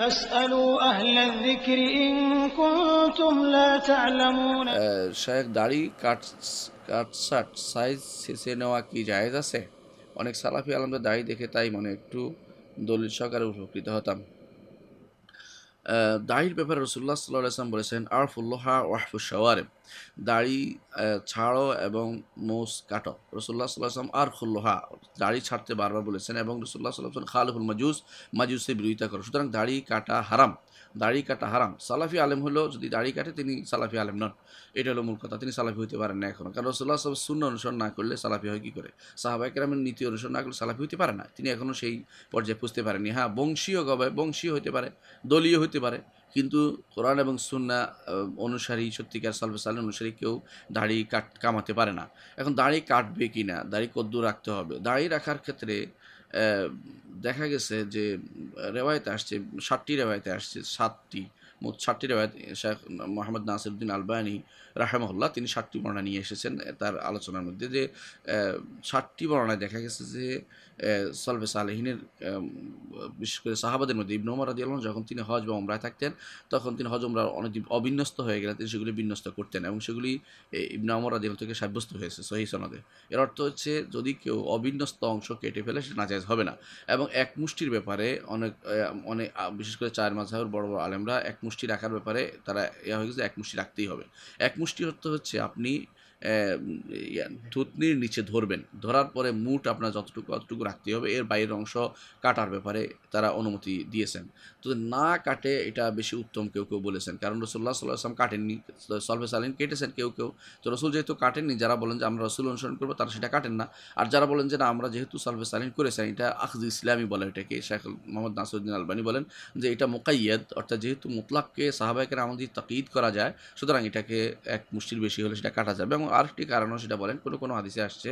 দাড়ি কাট কাটসাট সাইজ নেওয়া কি জায়েজ আছে অনেক সালাফি আলমদের দাড়ি দেখে তাই মনে একটু দলিল সহকারে উপকৃত হতাম দাড়ির ব্যাপারে রসুল্লাহ সাল্লাহ আসলাম বলেছেন আরফুল্লোহা ওয়াহফুল শাওয়ারে দাড়ি ছাড়ো এবং মোস কাটো রসুল্লাহ সাল্লাহ আসলাম আর ফুল্লোহা দাড়ি ছাড়তে বারবার বলেছেন এবং রসুল্লাহ সাল্লাহ আসলাম খালিফুল মাজুস মাজুসে বিরোধিতা করো সুতরাং দাড়ি কাটা হারাম দাড়ি কাটা হারাম সালাফি আলেম হলো যদি দাড়ি কাটে তিনি সালাফি আলেম নন এটা হলো মূল কথা তিনি সালাফি হতে পারেন না এখনও কারণ রসুল্লাহ সাহেব শূন্য অনুসরণ না করলে সালাফি হয় কী করে সাহাবাইকেরামের নীতি অনুসরণ না করলে সালাফি হতে পারে না তিনি এখনও সেই পর্যায়ে পুজতে পারেনি হ্যাঁ বংশীয় গবে বংশীয় হতে পারে দলীয় হতে করতে পারে কিন্তু কোরআন এবং সুন্না অনুসারী সত্যিকার সালফে সালের অনুসারী কেউ দাড়ি কাট কামাতে পারে না এখন দাড়ি কাটবে কি না দাড়ি কদ্দু রাখতে হবে দাড়ি রাখার ক্ষেত্রে দেখা গেছে যে রেওয়ায়তে আসছে সাতটি রেওয়ায়তে আসছে সাতটি মোট ষাটটি রেওয়ায়ত শেখ মোহাম্মদ নাসিরুদ্দিন আলবানি রাহেমহল্লা তিনি ষাটটি বর্ণনা নিয়ে এসেছেন তার আলোচনার মধ্যে যে ষাটটি বর্ণায় দেখা গেছে যে সলফে সালেহিনের বিশেষ করে সাহাবাদের মধ্যে ইবন ওমর আদি আলম যখন তিনি হজ বা ওমরায় থাকতেন তখন তিনি হজ ওমরা অনেকদিন অবিন্যস্ত হয়ে গেলেন তিনি সেগুলি বিন্যস্ত করতেন এবং সেগুলি ইবনু ওমর আলম থেকে সাব্যস্ত হয়েছে সহি সনদে এর অর্থ হচ্ছে যদি কেউ অবিন্যস্ত অংশ কেটে ফেলে সেটা নাজায়জ হবে না এবং এক মুষ্টির ব্যাপারে অনেক অনেক বিশেষ করে চার মাঝাবের বড় বড় আলেমরা এক মুষ্টি রাখার ব্যাপারে তারা ইয়া হয়ে গেছে এক মুষ্টি রাখতেই হবে এক মুষ্টি অর্থ হচ্ছে আপনি থুতনির নিচে ধরবেন ধরার পরে মুঠ আপনার যতটুকু অতটুকু রাখতে হবে এর বাইরের অংশ কাটার ব্যাপারে তারা অনুমতি দিয়েছেন তো না কাটে এটা বেশি উত্তম কেউ কেউ বলেছেন কারণ রসুল্লাহ সাল্লাহ আসলাম কাটেননি সলভে সালিন কেটেছেন কেউ কেউ তো রসুল যেহেতু কাটেননি যারা বলেন যে আমরা রসুল অনুসরণ করবো তারা সেটা কাটেন না আর যারা বলেন যে না আমরা যেহেতু সলভে সালিন করেছেন এটা আখজ ইসলামী বলে এটাকে শেখ মোহাম্মদ নাসরুদ্দিন আলবানি বলেন যে এটা মোকাইয়াদ অর্থাৎ যেহেতু মোতলাককে সাহাবাহিকের আমাদের তাকিদ করা যায় সুতরাং এটাকে এক মুষ্টির বেশি হলে সেটা কাটা যাবে এবং আরেকটি কারণও সেটা বলেন কোনো কোনো আদেশে আসছে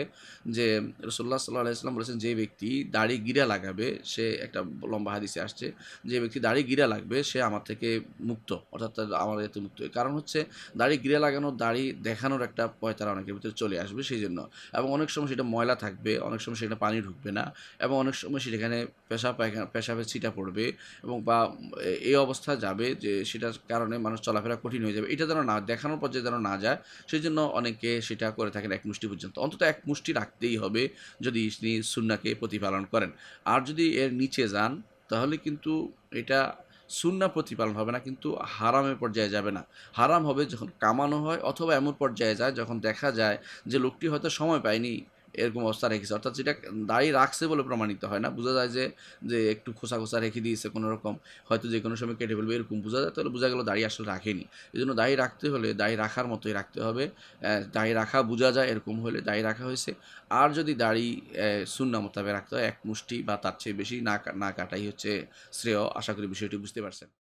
যে রসোল্লা সাল্লাহ ইসলাম বলেছেন যে ব্যক্তি দাড়ি গিরা লাগাবে সে একটা লম্বা হাদিসে আসছে যে ব্যক্তি দাড়ি গিরা লাগবে সে আমার থেকে মুক্ত অর্থাৎ আমার এতে মুক্ত কারণ হচ্ছে দাড়ি গিরা লাগানোর দাড়ি দেখানোর একটা পয়তারা অনেকের ভিতরে চলে আসবে সেই জন্য এবং অনেক সময় সেটা ময়লা থাকবে অনেক সময় সেখানে পানি ঢুকবে না এবং অনেক সময় সেখানে পেশা পায়খানা পেশাবে ছিটা পড়বে এবং বা এই অবস্থা যাবে যে সেটার কারণে মানুষ চলাফেরা কঠিন হয়ে যাবে এটা যেন না দেখানোর পর্যায়ে যেন না যায় সেই জন্য অনেকে অনেকে সেটা করে থাকেন এক মুষ্টি পর্যন্ত অন্তত এক মুষ্টি রাখতেই হবে যদি তিনি সুন্নাকে প্রতিপালন করেন আর যদি এর নিচে যান তাহলে কিন্তু এটা সুন্না প্রতিপালন হবে না কিন্তু হারামের পর্যায়ে যাবে না হারাম হবে যখন কামানো হয় অথবা এমন পর্যায়ে যায় যখন দেখা যায় যে লোকটি হয়তো সময় পায়নি এরকম অবস্থা রেখেছে অর্থাৎ সেটা দাড়ি রাখছে বলে প্রমাণিত হয় না বোঝা যায় যে যে একটু খোসা খোসা রেখে দিয়েছে কোনো রকম হয়তো যে কোনো সময় কেটে ফেলবে এরকম বোঝা যায় তাহলে বোঝা গেল দাড়ি আসলে রাখেনি এই জন্য দাড়ি রাখতে হলে দাড়ি রাখার মতোই রাখতে হবে দাড়ি রাখা বোঝা যায় এরকম হলে দাড়ি রাখা হয়েছে আর যদি দাড়ি শূন্য মোতাবেক রাখতে হয় এক মুষ্টি বা তার চেয়ে বেশি না না কাটাই হচ্ছে শ্রেয় আশা করি বিষয়টি বুঝতে পারছেন